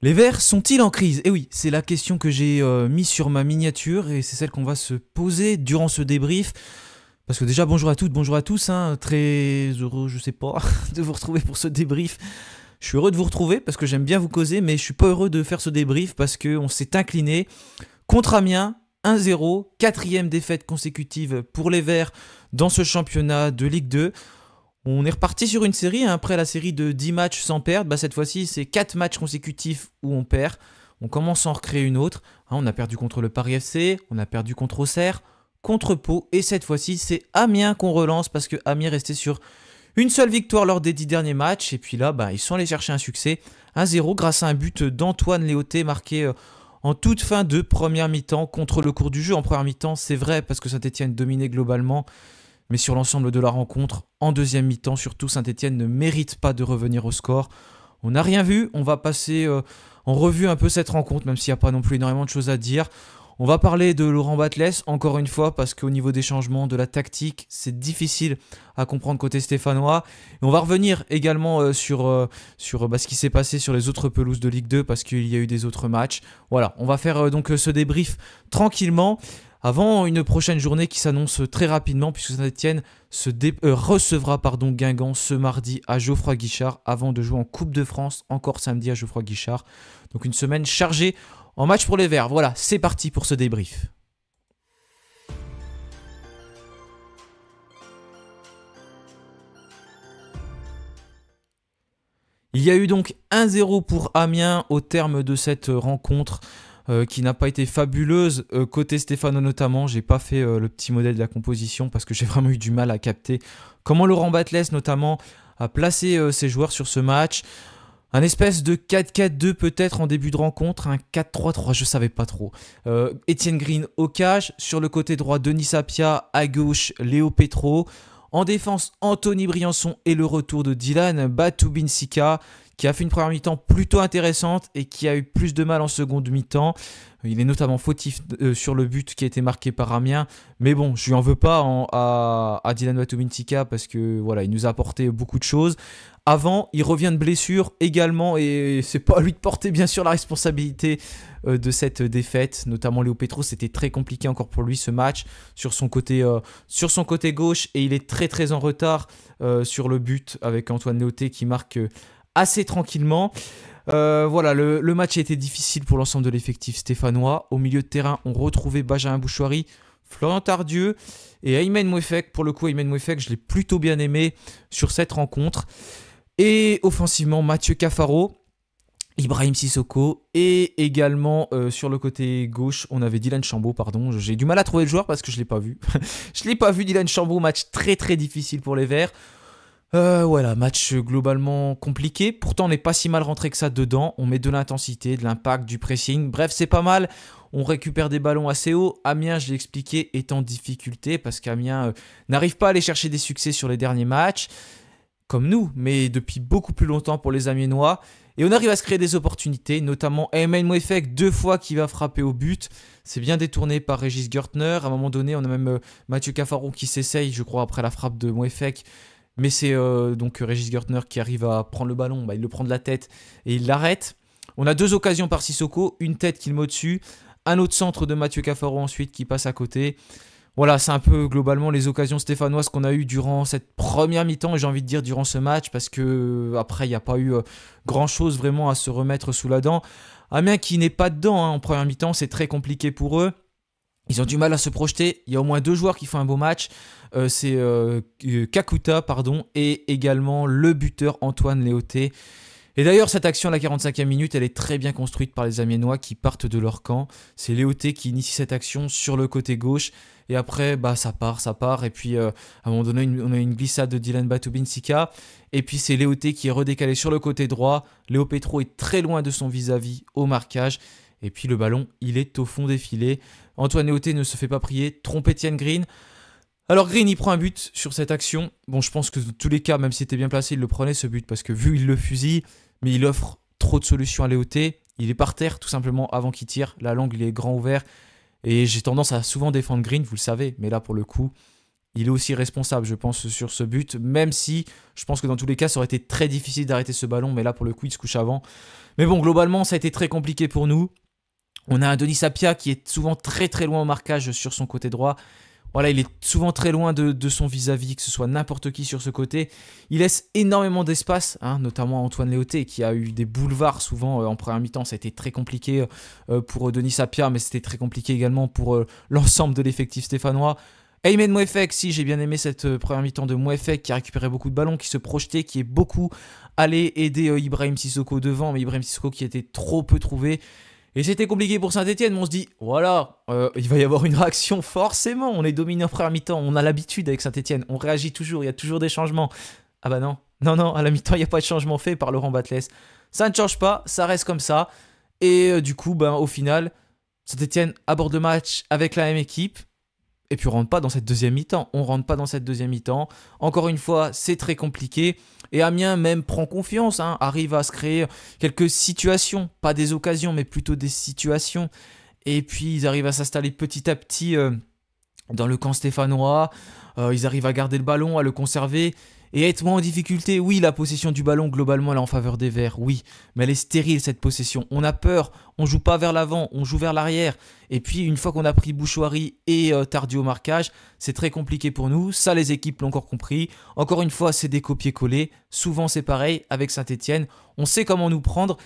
Les Verts sont-ils en crise Eh oui, c'est la question que j'ai euh, mise sur ma miniature et c'est celle qu'on va se poser durant ce débrief. Parce que déjà, bonjour à toutes, bonjour à tous, hein. très heureux, je sais pas, de vous retrouver pour ce débrief. Je suis heureux de vous retrouver parce que j'aime bien vous causer, mais je suis pas heureux de faire ce débrief parce qu'on s'est incliné contre Amiens, 1-0, quatrième défaite consécutive pour les Verts dans ce championnat de Ligue 2. On est reparti sur une série, hein, après la série de 10 matchs sans perdre, bah, cette fois-ci c'est 4 matchs consécutifs où on perd, on commence à en recréer une autre, hein, on a perdu contre le Paris FC, on a perdu contre Auxerre, contre Pau, et cette fois-ci c'est Amiens qu'on relance parce que Amiens restait sur une seule victoire lors des 10 derniers matchs, et puis là bah, ils sont allés chercher un succès, 1-0 grâce à un but d'Antoine Léoté marqué... Euh, en toute fin de première mi-temps contre le cours du jeu. En première mi-temps, c'est vrai parce que Saint-Etienne dominait globalement. Mais sur l'ensemble de la rencontre, en deuxième mi-temps, surtout, Saint-Etienne ne mérite pas de revenir au score. On n'a rien vu, on va passer euh, en revue un peu cette rencontre, même s'il n'y a pas non plus énormément de choses à dire. On va parler de Laurent Batles, encore une fois, parce qu'au niveau des changements, de la tactique, c'est difficile à comprendre côté stéphanois. on va revenir également euh, sur, euh, sur bah, ce qui s'est passé sur les autres pelouses de Ligue 2, parce qu'il y a eu des autres matchs. Voilà, on va faire donc ce débrief tranquillement avant une prochaine journée qui s'annonce très rapidement puisque Saint-Etienne euh, recevra pardon, Guingamp ce mardi à Geoffroy Guichard avant de jouer en Coupe de France encore samedi à Geoffroy Guichard. Donc une semaine chargée en match pour les Verts. Voilà, c'est parti pour ce débrief. Il y a eu donc 1-0 pour Amiens au terme de cette rencontre. Euh, qui n'a pas été fabuleuse euh, côté Stefano notamment. J'ai pas fait euh, le petit modèle de la composition parce que j'ai vraiment eu du mal à capter comment Laurent Batles notamment a placé ses joueurs sur ce match. Un espèce de 4-4-2 peut-être en début de rencontre, un 4-3-3, je savais pas trop. Étienne Green au cage, sur le côté droit Denis Sapia, à gauche Léo Petro. En défense, Anthony Briançon et le retour de Dylan Batubinsika qui a fait une première mi-temps plutôt intéressante et qui a eu plus de mal en seconde mi-temps. Il est notamment fautif euh, sur le but qui a été marqué par Amiens. Mais bon, je lui en veux pas à, à, Dylan Watumintika parce que voilà, il nous a apporté beaucoup de choses. Avant, il revient de blessure également et c'est pas à lui de porter bien sûr la responsabilité euh, de cette défaite. Notamment Léo Petro, c'était très compliqué encore pour lui ce match sur son côté, euh, sur son côté gauche et il est très très en retard sur le but avec Antoine Léoté qui marque assez tranquillement. Euh, voilà, le, match a été difficile pour l'ensemble de l'effectif stéphanois. Au milieu de terrain, on retrouvait Benjamin Bouchoirie, Florent Tardieu et Ayman Mouefek. Pour le coup, Ayman Mouefek, je l'ai plutôt bien aimé sur cette rencontre. Et offensivement, Mathieu Cafaro, Ibrahim Sissoko et également euh, sur le côté gauche, on avait Dylan Chambaud, pardon. J'ai du mal à trouver le joueur parce que je ne l'ai pas vu. je ne l'ai pas vu, Dylan Chambaud, match très très difficile pour les Verts. Euh, voilà, match globalement compliqué. Pourtant, on n'est pas si mal rentré que ça dedans. On met de l'intensité, de l'impact, du pressing. Bref, c'est pas mal. On récupère des ballons assez haut. Amiens, je l'ai expliqué, est en difficulté parce qu'Amiens euh, n'arrive pas à aller chercher des succès sur les derniers matchs, comme nous, mais depuis beaucoup plus longtemps pour les Amiennois. Et on arrive à se créer des opportunités, notamment Emen Moefek, deux fois qui va frapper au but. C'est bien détourné par Régis Gertner. À un moment donné, on a même euh, Mathieu Cafaron qui s'essaye, je crois, après la frappe de Moefek, mais c'est euh, donc Régis Gertner qui arrive à prendre le ballon, bah, il le prend de la tête et il l'arrête. On a deux occasions par Sissoko, une tête qu'il met au-dessus, un autre centre de Mathieu Cafaro ensuite qui passe à côté. Voilà, c'est un peu globalement les occasions stéphanoises qu'on a eues durant cette première mi-temps et j'ai envie de dire durant ce match parce que euh, après il n'y a pas eu euh, grand-chose vraiment à se remettre sous la dent. Amiens qui n'est pas dedans hein, en première mi-temps, c'est très compliqué pour eux. Ils ont du mal à se projeter. Il y a au moins deux joueurs qui font un beau match. Euh, c'est euh, euh, Kakuta pardon, et également le buteur Antoine Léoté. Et d'ailleurs, cette action à la 45e minute, elle est très bien construite par les Amiénois qui partent de leur camp. C'est Léoté qui initie cette action sur le côté gauche. Et après, bah, ça part, ça part. Et puis, à un moment donné, on a une glissade de Dylan Batubinsika. Et puis, c'est Léoté qui est redécalé sur le côté droit. Léo Petro est très loin de son vis à -vis au marquage. Et puis le ballon, il est au fond des filets. Antoine Léoté ne se fait pas prier, trompe Étienne Green. Alors Green, il prend un but sur cette action. Bon, je pense que dans tous les cas, même s'il était bien placé, il le prenait ce but parce que vu il le fusille, mais il offre trop de solutions à Léoté. Il est par terre tout simplement avant qu'il tire. La langue, il est grand ouvert. Et j'ai tendance à souvent défendre Green, vous le savez. Mais là, pour le coup, il est aussi responsable, je pense, sur ce but. Même si je pense que dans tous les cas, ça aurait été très difficile d'arrêter ce ballon. Mais là, pour le coup, il se couche avant. Mais bon, globalement, ça a été très compliqué pour nous. On a un Denis Sapia qui est souvent très très loin au marquage sur son côté droit. Voilà, il est souvent très loin de, son vis-à-vis, que ce soit n'importe qui sur ce côté. Il laisse énormément d'espace, hein, notamment Antoine Léoté, qui a eu des boulevards souvent euh, en première mi-temps. Ça a été très compliqué euh, euh, pour Denis Sapia, mais c'était très compliqué également pour l'ensemble de l'effectif stéphanois. Ayman Mouefek, si j'ai bien aimé cette première mi-temps de Mouefek qui a récupéré beaucoup de ballons, qui se projetait, qui est beaucoup allé aider Ibrahim Sissoko devant, mais Ibrahim Sissoko qui était trop peu trouvé. Et c'était compliqué pour Saint-Etienne, mais on se dit, voilà, euh, il va y avoir une réaction forcément. On est dominé en première mi-temps, on a l'habitude avec Saint-Etienne, on réagit toujours, il y a toujours des changements. Ah bah non, non, non, à la mi-temps, il n'y a pas de changement fait par Laurent Batles. Ça ne change pas, ça reste comme ça. Et euh, du coup, ben, au final, Saint-Etienne aborde le match avec la même équipe, et puis on rentre pas dans cette deuxième mi-temps. On rentre pas dans cette deuxième mi-temps. Encore une fois, c'est très compliqué. Et Amiens même prend confiance, hein, arrive à se créer quelques situations, pas des occasions, mais plutôt des situations. Et puis ils arrivent à s'installer petit à petit. Euh, dans le camp stéphanois. Euh, ils arrivent à garder le ballon, à le conserver et être moins en difficulté. Oui, la possession du ballon, globalement, elle est en faveur des Verts, oui, mais elle est stérile cette possession. On a peur, on joue pas vers l'avant, on joue vers l'arrière. Et puis, une fois qu'on a pris Bouchoirie et euh, Tardio au marquage, c'est très compliqué pour nous. Ça, les équipes l'ont encore compris. Encore une fois, c'est des copier-coller. Souvent, c'est pareil avec Saint-Etienne. On sait comment nous prendre.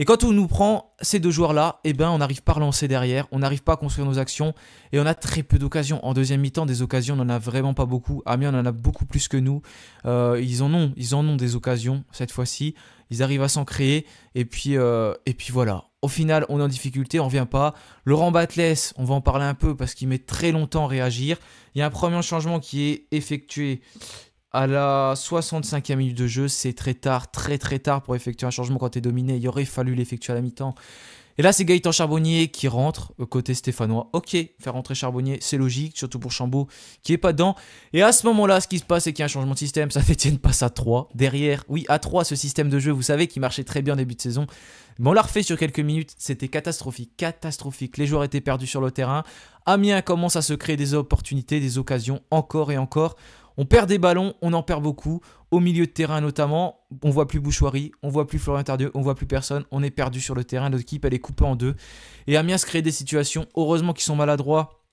Et quand on nous prend ces deux joueurs-là, eh ben, on n'arrive pas à relancer derrière, on n'arrive pas à construire nos actions et on a très peu d'occasions. En deuxième mi-temps, des occasions, on n'en a vraiment pas beaucoup. Amiens on en a beaucoup plus que nous. Euh, ils en ont, ils en ont des occasions cette fois-ci. Ils arrivent à s'en créer et puis, euh, et puis voilà. Au final, on est en difficulté, on ne revient pas. Laurent Batles, on va en parler un peu parce qu'il met très longtemps à réagir. Il y a un premier changement qui est effectué à la 65e minute de jeu, c'est très tard, très très tard pour effectuer un changement quand tu es dominé. Il aurait fallu l'effectuer à la mi-temps. Et là, c'est Gaëtan Charbonnier qui rentre euh, côté stéphanois. Ok, faire rentrer Charbonnier, c'est logique, surtout pour Chambaud qui est pas dedans. Et à ce moment-là, ce qui se passe, c'est qu'il y a un changement de système. Ça fait une passe à 3. Derrière, oui, à 3, ce système de jeu, vous savez, qui marchait très bien en début de saison. Mais on l'a refait sur quelques minutes. C'était catastrophique, catastrophique. Les joueurs étaient perdus sur le terrain. Amiens commence à se créer des opportunités, des occasions encore et encore. On perd des ballons, on en perd beaucoup. Au milieu de terrain notamment, on voit plus Bouchoirie, on voit plus Florian Tardieu, on voit plus personne. On est perdu sur le terrain. L'équipe, elle est coupée en deux. Et Amiens crée des situations. Heureusement qu'ils sont maladroits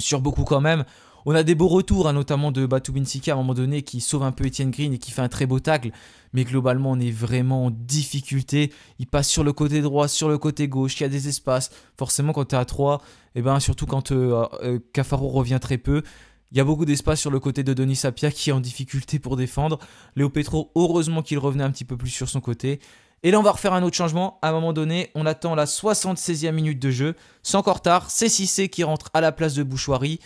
sur beaucoup quand même. On a des beaux retours, hein, notamment de Batoubin Sika à un moment donné qui sauve un peu Etienne Green et qui fait un très beau tacle. Mais globalement, on est vraiment en difficulté. Il passe sur le côté droit, sur le côté gauche, il y a des espaces. Forcément, quand tu es à 3, et eh ben, surtout quand euh, euh, Cafaro revient très peu, il y a beaucoup d'espace sur le côté de Denis Sapia qui est en difficulté pour défendre. Léo Petro, heureusement qu'il revenait un petit peu plus sur son côté. Et là, on va refaire un autre changement. À un moment donné, on attend la 76e minute de jeu. Sans tard, c'est Cissé qui rentre à la place de Bouchoirie.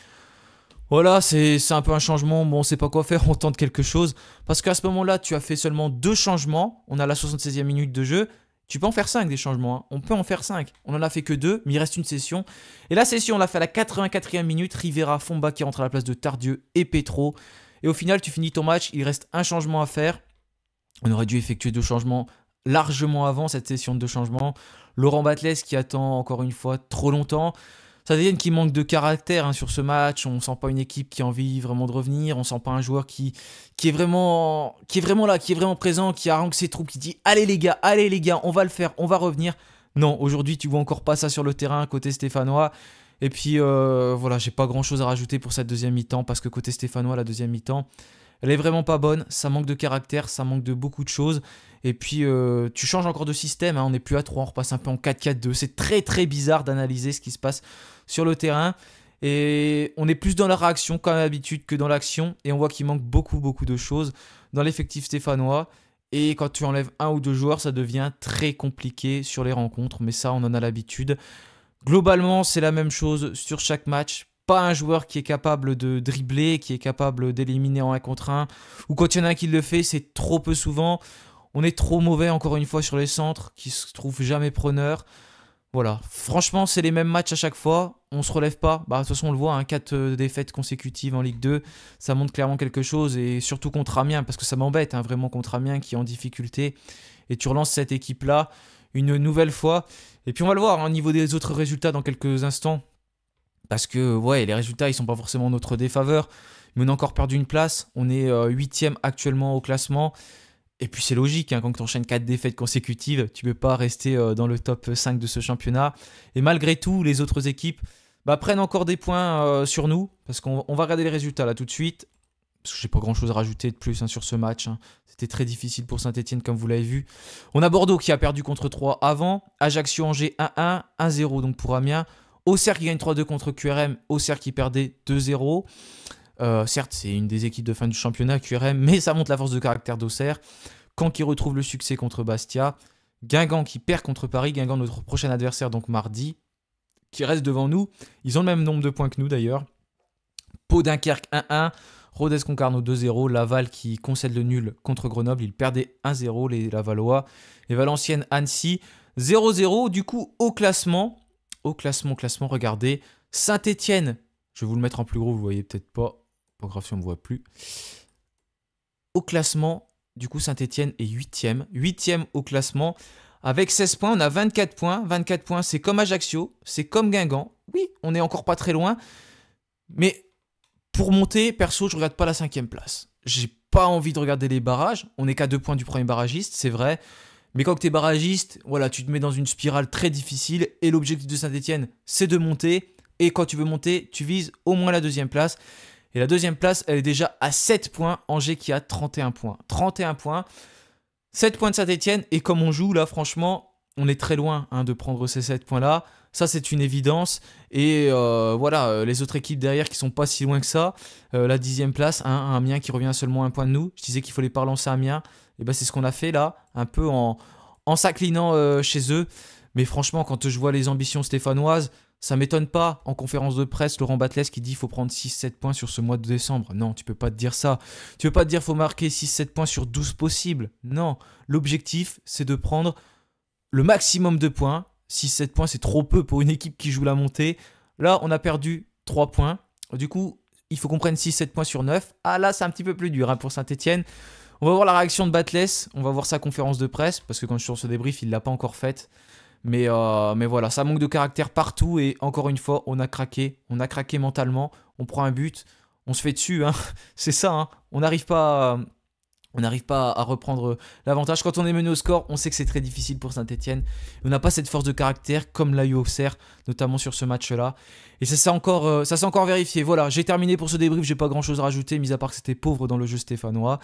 Voilà, c'est un peu un changement. Bon, on sait pas quoi faire, on tente quelque chose. Parce qu'à ce moment-là, tu as fait seulement deux changements. On a la 76e minute de jeu. Tu peux en faire 5 des changements. Hein. On peut en faire 5. On en a fait que 2, mais il reste une session. Et la session, on l'a fait à la 84e minute. Rivera, Fomba qui rentre à la place de Tardieu et Petro. Et au final, tu finis ton match. Il reste un changement à faire. On aurait dû effectuer deux changements largement avant cette session de deux changements. Laurent Batles qui attend encore une fois trop longtemps. Ça devient qui manque de caractère hein, sur ce match. On sent pas une équipe qui a envie vraiment de revenir. On sent pas un joueur qui, qui, est vraiment, qui est vraiment là, qui est vraiment présent, qui arrange ses troupes, qui dit Allez les gars, allez les gars, on va le faire, on va revenir. Non, aujourd'hui, tu vois encore pas ça sur le terrain côté stéphanois. Et puis euh, voilà, j'ai pas grand chose à rajouter pour cette deuxième mi-temps parce que côté stéphanois, la deuxième mi-temps, elle est vraiment pas bonne, ça manque de caractère, ça manque de beaucoup de choses. Et puis euh, tu changes encore de système, hein, on n'est plus à 3, on repasse un peu en 4-4-2. C'est très très bizarre d'analyser ce qui se passe sur le terrain. Et on est plus dans la réaction comme d'habitude que dans l'action. Et on voit qu'il manque beaucoup beaucoup de choses dans l'effectif stéphanois. Et quand tu enlèves un ou deux joueurs, ça devient très compliqué sur les rencontres. Mais ça, on en a l'habitude. Globalement, c'est la même chose sur chaque match pas un joueur qui est capable de dribbler, qui est capable d'éliminer en 1 contre 1. Ou quand il y en a un qui le fait, c'est trop peu souvent. On est trop mauvais, encore une fois, sur les centres, qui se trouvent jamais preneurs. Voilà. Franchement, c'est les mêmes matchs à chaque fois. On se relève pas. Bah, de toute façon, on le voit, 4 hein, euh, défaites consécutives en Ligue 2. Ça montre clairement quelque chose. Et surtout contre Amiens, parce que ça m'embête, hein, vraiment contre Amiens qui est en difficulté. Et tu relances cette équipe-là une nouvelle fois. Et puis on va le voir hein, au niveau des autres résultats dans quelques instants. Parce que ouais, les résultats, ils sont pas forcément en notre défaveur. Mais on a encore perdu une place. On est euh, huitième actuellement au classement. Et puis c'est logique, hein, quand tu enchaînes quatre défaites consécutives, tu ne peux pas rester euh, dans le top 5 de ce championnat. Et malgré tout, les autres équipes bah, prennent encore des points euh, sur nous, parce qu'on va regarder les résultats là tout de suite. Parce que j'ai pas grand chose à rajouter de plus hein, sur ce match. Hein. C'était très difficile pour Saint-Etienne, comme vous l'avez vu. On a Bordeaux qui a perdu contre 3 avant. Ajaccio-Angers 1-1, 1-0 donc pour Amiens. Auxerre qui gagne 3-2 contre QRM, Auxerre qui perdait 2-0. Euh, certes, c'est une des équipes de fin du championnat, QRM, mais ça montre la force de caractère d'Auxerre. Caen qui retrouve le succès contre Bastia. Guingamp qui perd contre Paris. Guingamp, notre prochain adversaire, donc mardi, qui reste devant nous. Ils ont le même nombre de points que nous d'ailleurs. Pau Dunkerque 1-1. Rodez Concarneau 2-0, Laval qui concède le nul contre Grenoble, ils perdaient 1-0 les Lavallois, les Valenciennes Annecy 0-0, du coup au classement, au classement. Classement, regardez. Saint-Etienne. Je vais vous le mettre en plus gros, vous voyez peut-être pas. Pas grave si on ne voit plus. Au classement, du coup, Saint-Etienne est 8 e 8 e au classement. Avec 16 points, on a 24 points. 24 points, c'est comme Ajaccio, c'est comme Guingamp. Oui, on n'est encore pas très loin. Mais pour monter, perso, je regarde pas la cinquième place. J'ai pas envie de regarder les barrages. On n'est qu'à deux points du premier barragiste, c'est vrai. Mais quand tu es barragiste, voilà, tu te mets dans une spirale très difficile et l'objectif de Saint-Etienne, c'est de monter. Et quand tu veux monter, tu vises au moins la deuxième place. Et la deuxième place, elle est déjà à 7 points. Angers qui a 31 points. 31 points. 7 points de Saint-Etienne. Et comme on joue là, franchement, on est très loin hein, de prendre ces 7 points-là. Ça, c'est une évidence. Et euh, voilà, euh, les autres équipes derrière qui sont pas si loin que ça. Euh, la dixième place, un mien qui revient à seulement un point de nous. Je disais qu'il fallait pas relancer mien. Et bah c'est ce qu'on a fait là, un peu en, s'inclinant euh, chez eux. Mais franchement, quand je vois les ambitions stéphanoises, ça m'étonne pas en conférence de presse Laurent Batles qui dit qu'il faut prendre 6-7 points sur ce mois de décembre. Non, tu peux pas te dire ça. Tu peux pas te dire qu'il faut marquer 6-7 points sur 12 possibles. Non, l'objectif c'est de prendre le maximum de points. 6-7 points c'est trop peu pour une équipe qui joue la montée. Là, on a perdu 3 points. Du coup, il faut qu'on prenne 6-7 points sur 9. Ah là, c'est un petit peu plus dur hein, pour Saint-Etienne. On va voir la réaction de Batless, on va voir sa conférence de presse, parce que quand je suis sur ce débrief, il l'a pas encore faite. Mais, euh, mais voilà, ça manque de caractère partout et encore une fois, on a craqué, on a craqué mentalement, on prend un but, on se fait dessus, hein. c'est ça, hein. on n'arrive pas, à, euh, on pas à reprendre l'avantage. Quand on est mené au score, on sait que c'est très difficile pour Saint-Etienne, on n'a pas cette force de caractère comme l'a eu Serre, notamment sur ce match-là. Et ça s'est encore, euh, ça encore vérifié, voilà, j'ai terminé pour ce débrief, j'ai pas grand-chose à rajouter, mis à part que c'était pauvre dans le jeu stéphanois.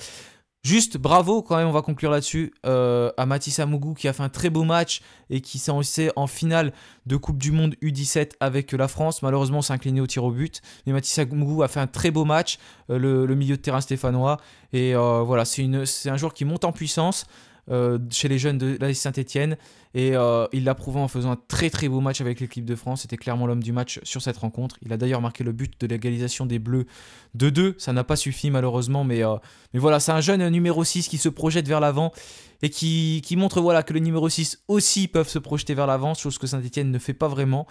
Juste bravo quand même, on va conclure là-dessus, euh, à Matisse Amougou qui a fait un très beau match et qui s'est en finale de Coupe du Monde U17 avec euh, la France. Malheureusement, s'est incliné au tir au but. Mais Matisse Amougou a fait un très beau match, euh, le, milieu de terrain stéphanois. Et voilà, c'est un joueur qui monte en puissance. Euh, chez les jeunes de la Saint-Etienne. Et euh, il l'a prouvé en faisant un très très beau match avec l'équipe de France. C'était clairement l'homme du match sur cette rencontre. Il a d'ailleurs marqué le but de l'égalisation des Bleus de 2. Ça n'a pas suffi malheureusement, mais, euh, mais voilà, c'est un jeune numéro 6 qui se projette vers l'avant et qui, montre voilà, que le numéro 6 aussi peuvent se projeter vers l'avant, chose que Saint-Etienne ne fait pas vraiment.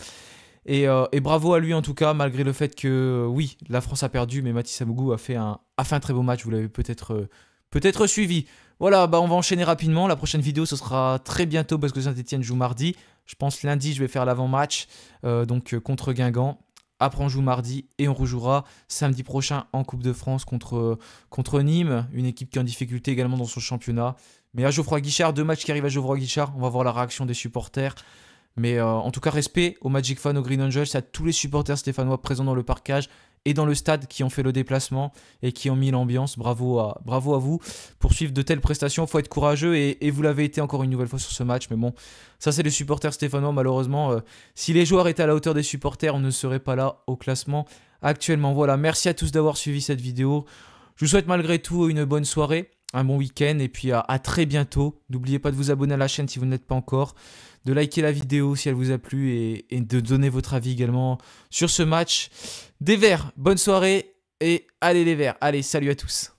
Et, bravo à lui en tout cas, malgré le fait que oui, la France a perdu, mais Mathis Abougou a fait un, très beau match, vous l'avez peut-être peut-être suivi. Voilà, bah on va enchaîner rapidement. La prochaine vidéo, ce sera très bientôt parce que Saint-Etienne joue mardi. Je pense lundi, je vais faire l'avant-match euh, donc euh, contre Guingamp. Après, on joue mardi et on rejouera samedi prochain en Coupe de France contre, contre Nîmes, une équipe qui est en difficulté également dans son championnat. Mais à Geoffroy Guichard, deux matchs qui arrivent à Geoffroy Guichard, on va voir la réaction des supporters. Mais euh, en tout cas, respect au Magic Fans, au Green Angels, à tous les supporters stéphanois présents dans le parcage et dans le stade qui ont fait le déplacement et qui ont mis l'ambiance. Bravo à, bravo à vous. Pour suivre de telles prestations, faut être courageux et, vous l'avez été encore une nouvelle fois sur ce match. Mais bon, ça c'est les supporters stéphanois. Malheureusement, euh, si les joueurs étaient à la hauteur des supporters, on ne serait pas là au classement actuellement. Voilà, merci à tous d'avoir suivi cette vidéo. Je vous souhaite malgré tout une bonne soirée un bon week-end et puis à, très bientôt. N'oubliez pas de vous abonner à la chaîne si vous n'êtes pas encore, de liker la vidéo si elle vous a plu et de donner votre avis également sur ce match. Des Verts, bonne soirée et allez les Verts. Allez, salut à tous.